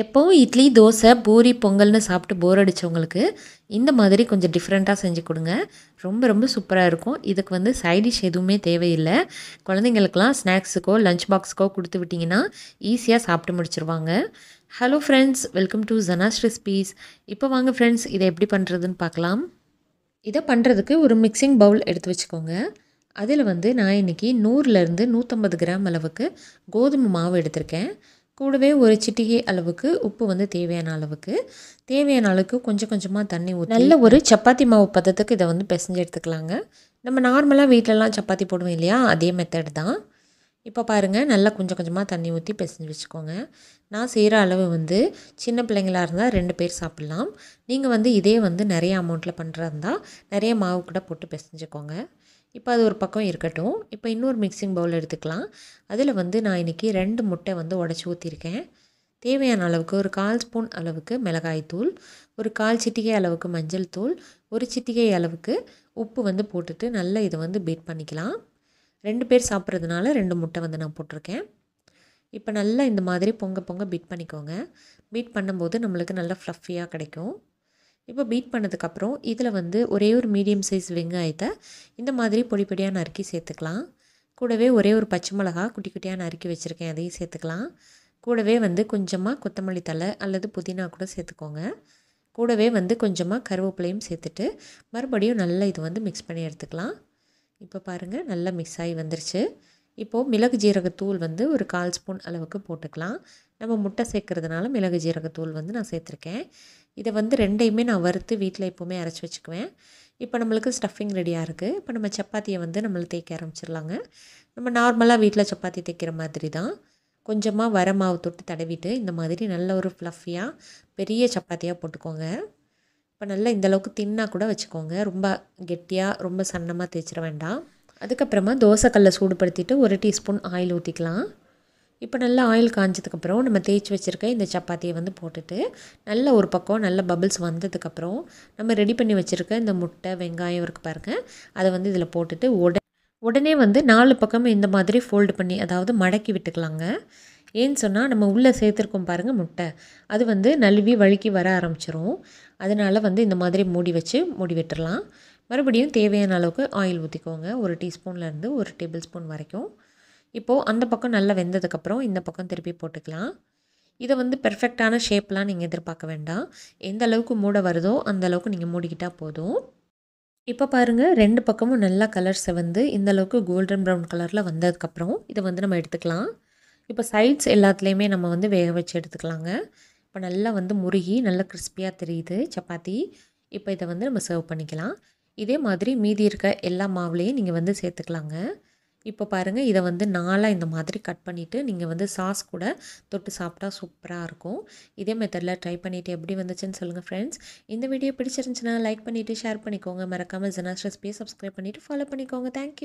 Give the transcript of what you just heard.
எப்போவும் இட்லி தோசை பூரி பொங்கல்னு சாப்பிட்டு போர் அடித்தவங்களுக்கு இந்த மாதிரி கொஞ்சம் டிஃப்ரெண்ட்டாக செஞ்சு கொடுங்க ரொம்ப ரொம்ப சூப்பராக இருக்கும் இதுக்கு வந்து சைடிஷ் எதுவுமே தேவையில்லை குழந்தைங்களுக்கெல்லாம் ஸ்நாக்ஸுக்கோ லஞ்ச் பாக்ஸுக்கோ கொடுத்து விட்டிங்கன்னா ஈஸியாக சாப்பிட்டு முடிச்சிருவாங்க hello friends welcome to Jana's recipes இப்போ வாங்க ஃப்ரெண்ட்ஸ் இதை எப்படி பண்ணுறதுன்னு பார்க்கலாம் இதை பண்ணுறதுக்கு ஒரு மிக்சிங் பவுல் எடுத்து வச்சுக்கோங்க அதில் வந்து நான் இன்றைக்கி நூறுலேருந்து நூற்றம்பது கிராம் அளவுக்கு கோதுமை மாவு எடுத்திருக்கேன் கூடவே ஒரு சிட்டிகை அளவுக்கு உப்பு வந்து தேவையான அளவுக்கு தேவையான அளவுக்கு கொஞ்சம் கொஞ்சமாக தண்ணி ஊற்றி நல்ல ஒரு சப்பாத்தி மாவு பதத்துக்கு இதை வந்து பிசைஞ்சு எடுத்துக்கலாங்க நம்ம நார்மலாக வீட்டிலலாம் சப்பாத்தி போடுவோம் இல்லையா அதே மெத்தட் தான் இப்போ பாருங்கள் நல்லா கொஞ்சம் கொஞ்சமாக தண்ணி ஊற்றி பிசைஞ்சு வச்சுக்கோங்க நான் செய்கிற அளவு வந்து சின்ன பிள்ளைங்களாக இருந்தால் ரெண்டு பேர் சாப்பிட்லாம் நீங்கள் வந்து இதே வந்து நிறைய அமௌண்ட்டில் பண்ணுறா இருந்தால் நிறைய மாவு கூட போட்டு பிசைஞ்சுக்கோங்க இப்போ அது ஒரு பக்கம் இருக்கட்டும் இப்போ இன்னொரு மிக்சிங் பவுல் எடுத்துக்கலாம் அதில் வந்து நான் இன்றைக்கி ரெண்டு முட்டை வந்து உடச்சி ஊற்றிருக்கேன் தேவையான அளவுக்கு ஒரு கால் ஸ்பூன் அளவுக்கு மிளகாய் தூள் ஒரு கால் சிட்டிகை அளவுக்கு மஞ்சள் தூள் ஒரு சிட்டிகை அளவுக்கு உப்பு வந்து போட்டுட்டு நல்லா இதை வந்து பீட் பண்ணிக்கலாம் ரெண்டு பேர் சாப்பிட்றதுனால ரெண்டு முட்டை வந்து நான் போட்டிருக்கேன் இப்போ நல்லா இந்த மாதிரி பொங்க பொங்க பீட் பண்ணிக்கோங்க பீட் பண்ணும்போது நம்மளுக்கு நல்லா ஃப்ளஃபியாக கிடைக்கும் இப்போ பீட் பண்ணதுக்கப்புறம் இதில் வந்து ஒரே ஒரு மீடியம் சைஸ் வெங்காயத்தை இந்த மாதிரி பொடி பொடியாக நறுக்கி சேர்த்துக்கலாம் கூடவே ஒரே ஒரு பச்சை மிளகா குட்டி குட்டியாக நறுக்கி வச்சுருக்கேன் அதையும் சேர்த்துக்கலாம் கூடவே வந்து கொஞ்சமாக கொத்தமல்லி தலை அல்லது புதினா கூட சேர்த்துக்கோங்க கூடவே வந்து கொஞ்சமாக கருவேப்பிலையும் சேர்த்துட்டு மறுபடியும் நல்லா இது வந்து மிக்ஸ் பண்ணி எடுத்துக்கலாம் இப்போ பாருங்கள் நல்லா மிக்ஸ் ஆகி வந்துருச்சு இப்போது மிளகு ஜீரகத்தூள் வந்து ஒரு கால் ஸ்பூன் அளவுக்கு போட்டுக்கலாம் நம்ம முட்டை சேர்க்குறதுனால மிளகு ஜீரகத்தூள் வந்து நான் சேர்த்துருக்கேன் இதை வந்து ரெண்டையுமே நான் வறுத்து வீட்டில் எப்போவுமே அரைச்சி வச்சுக்குவேன் இப்போ நம்மளுக்கு ஸ்டஃபிங் ரெடியாக இருக்குது இப்போ நம்ம சப்பாத்தியை வந்து நம்மளை தேய்க்க ஆரம்பிச்சிடலாங்க நம்ம நார்மலாக வீட்டில் சப்பாத்தி தேய்க்கிற மாதிரி தான் கொஞ்சமாக வர மாவு தொட்டு தடவிட்டு இந்த மாதிரி நல்ல ஒரு ஃப்ளஃபியாக பெரிய சப்பாத்தியாக போட்டுக்கோங்க இப்போ நல்லா இந்தளவுக்கு தின்னாக கூட வச்சுக்கோங்க ரொம்ப கெட்டியாக ரொம்ப சன்னமாக தேய்ச்சிட வேண்டாம் அதுக்கப்புறமா தோசைக்கல்லை சூடுபடுத்திட்டு ஒரு டீஸ்பூன் ஆயில் ஊற்றிக்கலாம் இப்போ நல்லா ஆயில் காஞ்சதுக்கப்புறம் நம்ம தேய்ச்சி வச்சுருக்க இந்த சப்பாத்தியை வந்து போட்டுட்டு நல்ல ஒரு பக்கம் நல்ல பபிள்ஸ் வந்ததுக்கப்புறம் நம்ம ரெடி பண்ணி வச்சுருக்க இந்த முட்டை வெங்காயம் இருக்குது பாருங்கள் அதை வந்து இதில் போட்டுட்டு உட உடனே வந்து நாலு பக்கம் இந்த மாதிரி ஃபோல்டு பண்ணி அதாவது மடக்கி விட்டுக்கலாங்க ஏன்னு சொன்னால் நம்ம உள்ளே சேர்த்துருக்கோம் பாருங்கள் முட்டை அது வந்து நழுவி வழுக்கி வர ஆரம்பிச்சிரும் அதனால் வந்து இந்த மாதிரி மூடி வச்சு மூடி விட்டுடலாம் மறுபடியும் தேவையான அளவுக்கு ஆயில் ஊற்றிக்கோங்க ஒரு டீஸ்பூன்லேருந்து ஒரு டேபிள் ஸ்பூன் வரைக்கும் இப்போது அந்த பக்கம் நல்லா வெந்ததுக்கப்புறம் இந்த பக்கம் திருப்பி போட்டுக்கலாம் இதை வந்து பெர்ஃபெக்டான ஷேப்லாம் நீங்கள் எதிர்பார்க்க வேண்டாம் எந்த அளவுக்கு மூட வருதோ அந்த அளவுக்கு நீங்கள் மூடிக்கிட்டால் போதும் இப்போ பாருங்கள் ரெண்டு பக்கமும் நல்லா கலர்ஸ் வந்து இந்த அளவுக்கு கோல்டன் ப்ரௌன் கலரில் வந்ததுக்கப்புறம் இதை வந்து நம்ம எடுத்துக்கலாம் இப்போ சைட்ஸ் எல்லாத்துலேயுமே நம்ம வந்து வேக வச்சு எடுத்துக்கலாங்க இப்போ நல்லா வந்து முருகி நல்லா கிறிஸ்பியாக தெரியுது சப்பாத்தி இப்போ இதை வந்து நம்ம சர்வ் பண்ணிக்கலாம் இதே மாதிரி மீதி இருக்க எல்லா மாவுலேயும் நீங்கள் வந்து சேர்த்துக்கலாங்க இப்போ பாருங்கள் இதை வந்து நாளாக இந்த மாதிரி கட் பண்ணிவிட்டு நீங்கள் வந்து சாஸ் கூட தொட்டு சாப்பிட்டா சூப்பராக இருக்கும் இதே மெத்தடில் ட்ரை பண்ணிவிட்டு எப்படி வந்துச்சுன்னு சொல்லுங்கள் ஃப்ரெண்ட்ஸ் இந்த வீடியோ பிடிச்சிருந்துச்சுன்னா லைக் பண்ணிவிட்டு ஷேர் பண்ணிக்கோங்க மறக்காமல் ஜெனாஸ் ரெசிபியை சப்ஸ்கிரைப் பண்ணிவிட்டு ஃபாலோ பண்ணிக்கோங்க தேங்க்யூ